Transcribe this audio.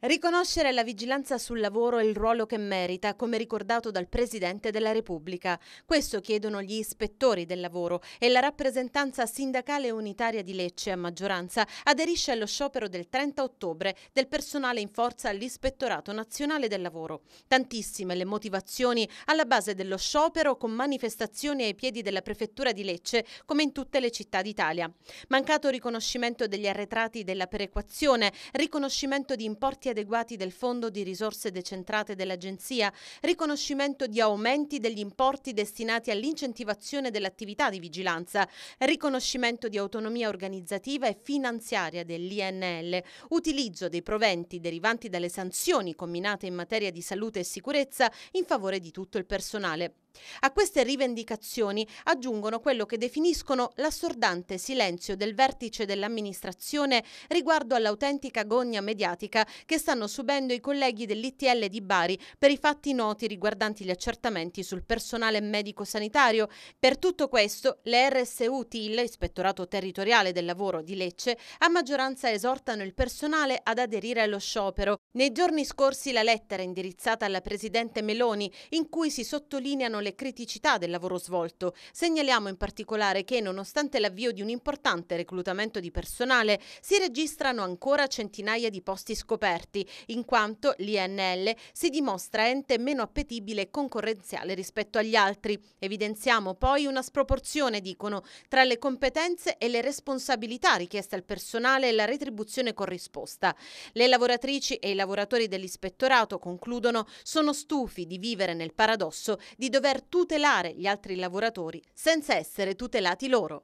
Riconoscere la vigilanza sul lavoro e il ruolo che merita, come ricordato dal Presidente della Repubblica. Questo chiedono gli ispettori del lavoro e la rappresentanza sindacale unitaria di Lecce a maggioranza aderisce allo sciopero del 30 ottobre del personale in forza all'Ispettorato Nazionale del Lavoro. Tantissime le motivazioni alla base dello sciopero con manifestazioni ai piedi della Prefettura di Lecce come in tutte le città d'Italia. Mancato riconoscimento degli arretrati della perequazione, riconoscimento di importi costi adeguati del Fondo di risorse decentrate dell'Agenzia, riconoscimento di aumenti degli importi destinati all'incentivazione dell'attività di vigilanza, riconoscimento di autonomia organizzativa e finanziaria dell'INL, utilizzo dei proventi derivanti dalle sanzioni combinate in materia di salute e sicurezza in favore di tutto il personale. A queste rivendicazioni aggiungono quello che definiscono l'assordante silenzio del vertice dell'amministrazione riguardo all'autentica gogna mediatica che stanno subendo i colleghi dell'ITL di Bari per i fatti noti riguardanti gli accertamenti sul personale medico-sanitario. Per tutto questo, le RSU TIL, Ispettorato Territoriale del Lavoro di Lecce, a maggioranza esortano il personale ad aderire allo sciopero. Nei giorni scorsi la lettera indirizzata alla Presidente Meloni, in cui si sottolineano le le criticità del lavoro svolto. Segnaliamo in particolare che, nonostante l'avvio di un importante reclutamento di personale, si registrano ancora centinaia di posti scoperti, in quanto l'INL si dimostra ente meno appetibile e concorrenziale rispetto agli altri. Evidenziamo poi una sproporzione, dicono, tra le competenze e le responsabilità richieste al personale e la retribuzione corrisposta. Le lavoratrici e i lavoratori dell'ispettorato, concludono, sono stufi di vivere nel paradosso di dover per tutelare gli altri lavoratori senza essere tutelati loro.